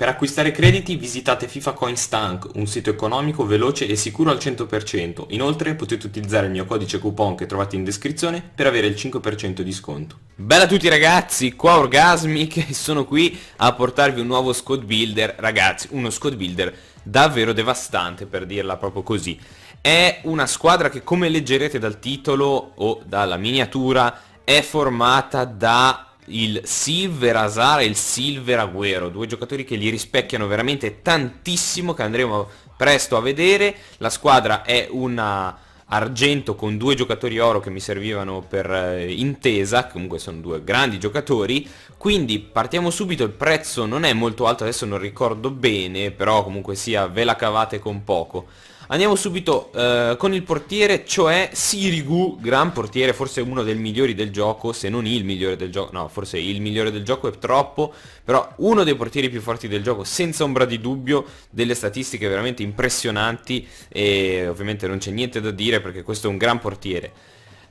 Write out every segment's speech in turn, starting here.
Per acquistare crediti visitate FIFA Coin Stank, un sito economico, veloce e sicuro al 100%. Inoltre potete utilizzare il mio codice coupon che trovate in descrizione per avere il 5% di sconto. Bella a tutti ragazzi, qua Orgasmic e sono qui a portarvi un nuovo squad builder. Ragazzi, uno squad builder davvero devastante per dirla proprio così. È una squadra che come leggerete dal titolo o dalla miniatura è formata da il Silver Azar e il Silver Aguero, due giocatori che gli rispecchiano veramente tantissimo, che andremo presto a vedere. La squadra è una argento con due giocatori oro che mi servivano per eh, intesa, comunque sono due grandi giocatori, quindi partiamo subito, il prezzo non è molto alto, adesso non ricordo bene, però comunque sia ve la cavate con poco. Andiamo subito eh, con il portiere, cioè Sirigu, gran portiere, forse uno dei migliori del gioco, se non il migliore del gioco, no, forse il migliore del gioco è troppo, però uno dei portieri più forti del gioco, senza ombra di dubbio, delle statistiche veramente impressionanti e ovviamente non c'è niente da dire perché questo è un gran portiere.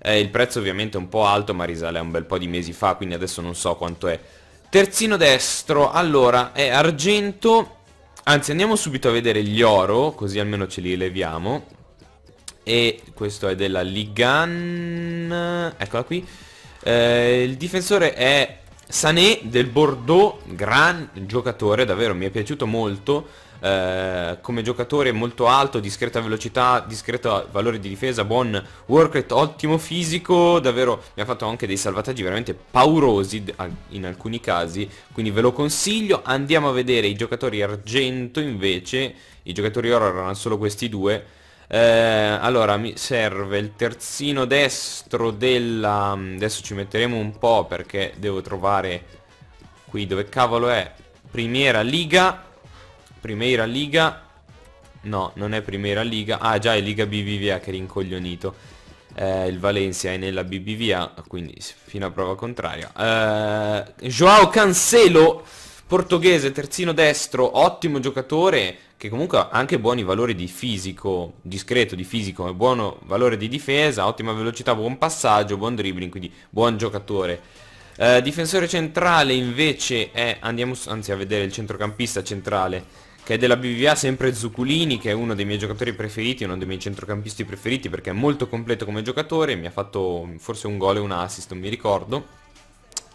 Eh, il prezzo ovviamente è un po' alto ma risale a un bel po' di mesi fa, quindi adesso non so quanto è. Terzino destro, allora è argento, anzi andiamo subito a vedere gli oro, così almeno ce li leviamo. E questo è della Ligan, eccola qui. Eh, il difensore è Sané del Bordeaux, gran giocatore, davvero mi è piaciuto molto eh, come giocatore molto alto, discreta velocità, discreto valore di difesa, buon work rate, ottimo fisico, davvero mi ha fatto anche dei salvataggi veramente paurosi in alcuni casi, quindi ve lo consiglio. Andiamo a vedere i giocatori argento invece, i giocatori oro erano solo questi due. Eh, allora mi serve il terzino destro della... Mm, adesso ci metteremo un po' perché devo trovare qui dove cavolo è Primiera Liga Primeira Liga No, non è Primeira Liga. Ah, già è Liga BBVA che rincoglionito. Eh, il Valencia è nella BBVA, quindi fino a prova contraria. Eh, Joao Cancelo, portoghese, terzino destro, ottimo giocatore che comunque ha anche buoni valori di fisico, discreto di fisico, ma eh, buono valore di difesa, ottima velocità, buon passaggio, buon dribbling, quindi buon giocatore. Eh, difensore centrale invece è, andiamo anzi a vedere il centrocampista centrale che è della BVA sempre Zuculini, che è uno dei miei giocatori preferiti, uno dei miei centrocampisti preferiti perché è molto completo come giocatore, mi ha fatto forse un gol e un assist, non mi ricordo.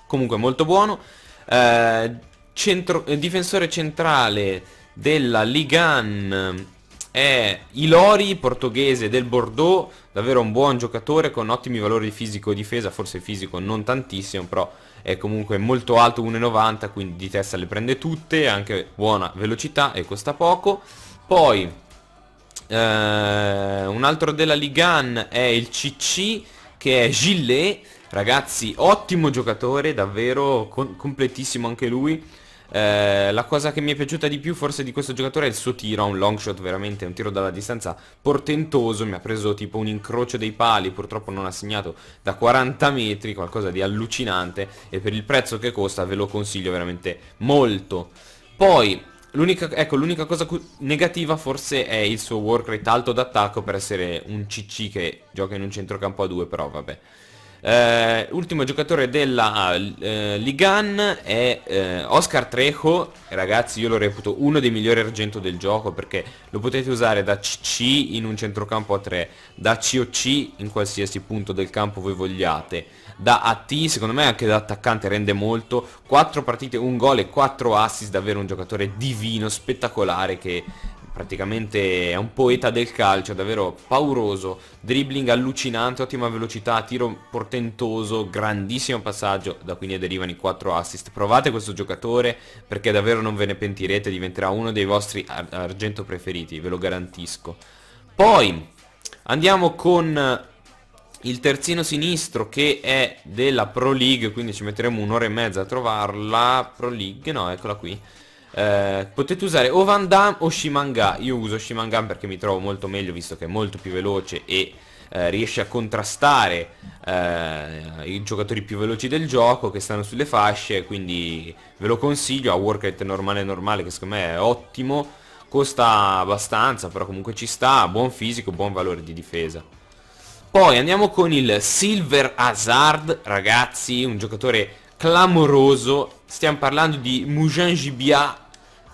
Comunque molto buono. Eh, centro, eh, difensore centrale della Ligan è Ilori, portoghese del Bordeaux, davvero un buon giocatore con ottimi valori fisico e difesa, forse fisico non tantissimo, però è comunque molto alto 1,90, quindi di testa le prende tutte, anche buona velocità e costa poco. Poi eh, un altro della Ligan è il CC che è Gillet, ragazzi ottimo giocatore, davvero completissimo anche lui eh, la cosa che mi è piaciuta di più forse di questo giocatore è il suo tiro, ha un long shot veramente, un tiro dalla distanza portentoso, mi ha preso tipo un incrocio dei pali, purtroppo non ha segnato da 40 metri, qualcosa di allucinante e per il prezzo che costa ve lo consiglio veramente molto. Poi L'unica ecco, cosa negativa forse è il suo work rate alto d'attacco per essere un CC che gioca in un centrocampo a due, però vabbè. Eh, ultimo giocatore della eh, Ligan è eh, Oscar Trejo, ragazzi io lo reputo uno dei migliori argento del gioco perché lo potete usare da CC in un centrocampo a 3, da COC in qualsiasi punto del campo voi vogliate, da AT secondo me anche da attaccante rende molto, 4 partite, un gol e 4 assist, davvero un giocatore divino, spettacolare che praticamente è un poeta del calcio, davvero pauroso, dribbling allucinante, ottima velocità, tiro portentoso, grandissimo passaggio, da qui ne derivano i 4 assist. Provate questo giocatore perché davvero non ve ne pentirete, diventerà uno dei vostri ar argento preferiti, ve lo garantisco. Poi andiamo con il terzino sinistro che è della Pro League, quindi ci metteremo un'ora e mezza a trovarla, Pro League, no, eccola qui. Eh, potete usare o Van Damme o Shimanga Io uso Shimanga perché mi trovo molto meglio Visto che è molto più veloce e eh, riesce a contrastare eh, i giocatori più veloci del gioco Che stanno sulle fasce Quindi ve lo consiglio A workrate normale normale che secondo me è ottimo Costa abbastanza però comunque ci sta Buon fisico, buon valore di difesa poi andiamo con il Silver Hazard, ragazzi, un giocatore clamoroso. Stiamo parlando di Mujan Jibia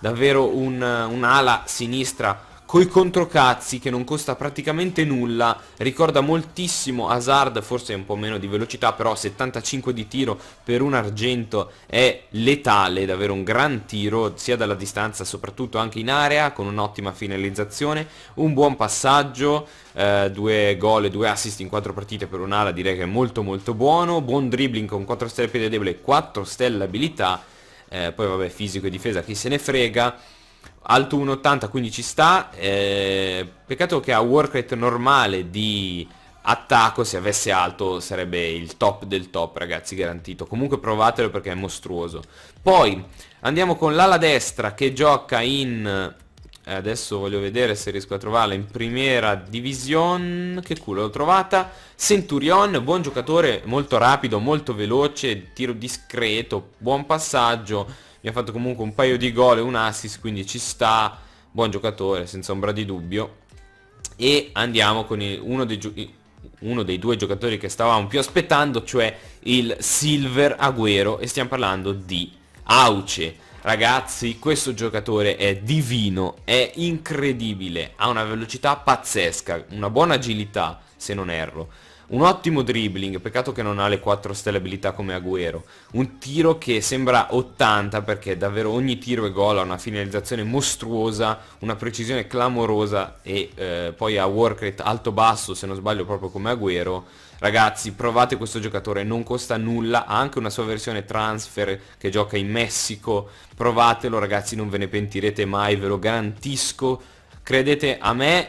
davvero un'ala un sinistra coi controcazzi che non costa praticamente nulla, ricorda moltissimo Hazard, forse un po' meno di velocità, però 75 di tiro per un argento è letale, davvero un gran tiro sia dalla distanza soprattutto anche in area con un'ottima finalizzazione, un buon passaggio, eh, due gol e due assist in quattro partite per un'ala direi che è molto molto buono, buon dribbling con 4 stelle piede debole e 4 stelle abilità eh, poi vabbè fisico e difesa chi se ne frega alto 1,80 quindi ci sta eh, peccato che ha work rate normale di attacco se avesse alto sarebbe il top del top ragazzi garantito comunque provatelo perché è mostruoso poi andiamo con l'ala destra che gioca in eh, adesso voglio vedere se riesco a trovarla in prima division che culo l'ho trovata Centurion buon giocatore molto rapido molto veloce tiro discreto buon passaggio mi ha fatto comunque un paio di gol e un assist quindi ci sta buon giocatore senza ombra di dubbio e andiamo con il, uno dei giocatori uno dei due giocatori che stavamo più aspettando, cioè il Silver Aguero e stiamo parlando di Auce. Ragazzi, questo giocatore è divino, è incredibile, ha una velocità pazzesca, una buona agilità, se non erro. Un ottimo dribbling, peccato che non ha le 4 stelle abilità come Agüero. Un tiro che sembra 80 perché davvero ogni tiro è gol ha una finalizzazione mostruosa, una precisione clamorosa e eh, poi ha work rate alto-basso, se non sbaglio proprio come Agüero Ragazzi, provate questo giocatore, non costa nulla, ha anche una sua versione transfer che gioca in Messico. Provatelo, ragazzi, non ve ne pentirete mai, ve lo garantisco. Credete a me,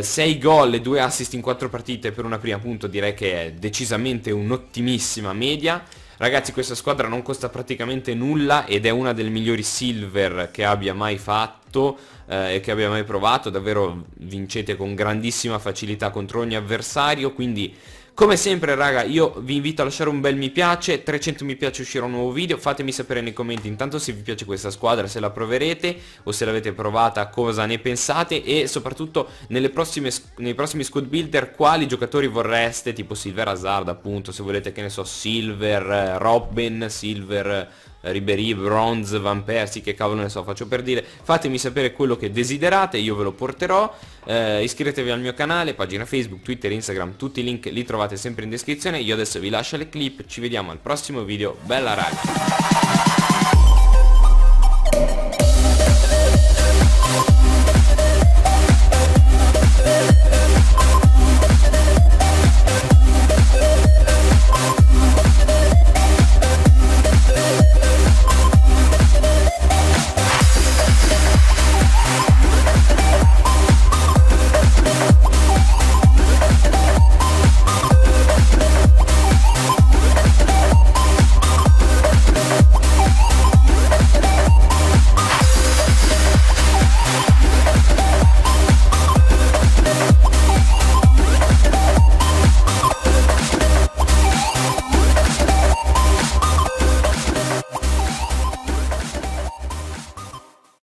6 eh, gol e 2 assist in 4 partite per una prima punto direi che è decisamente un'ottimissima media. Ragazzi questa squadra non costa praticamente nulla ed è una delle migliori silver che abbia mai fatto eh, e che abbia mai provato, davvero vincete con grandissima facilità contro ogni avversario, quindi come sempre raga io vi invito a lasciare un bel mi piace 300 mi piace uscirà un nuovo video Fatemi sapere nei commenti intanto se vi piace questa squadra Se la proverete o se l'avete provata Cosa ne pensate E soprattutto prossime, nei prossimi squad builder Quali giocatori vorreste Tipo Silver Hazard appunto Se volete che ne so Silver, eh, Robin, Silver Ribery, Bronze, Van Persie, che cavolo ne so, faccio per dire. Fatemi sapere quello che desiderate, io ve lo porterò. Eh, iscrivetevi al mio canale, pagina Facebook, Twitter, Instagram, tutti i link li trovate sempre in descrizione. Io adesso vi lascio le clip, ci vediamo al prossimo video. Bella raga!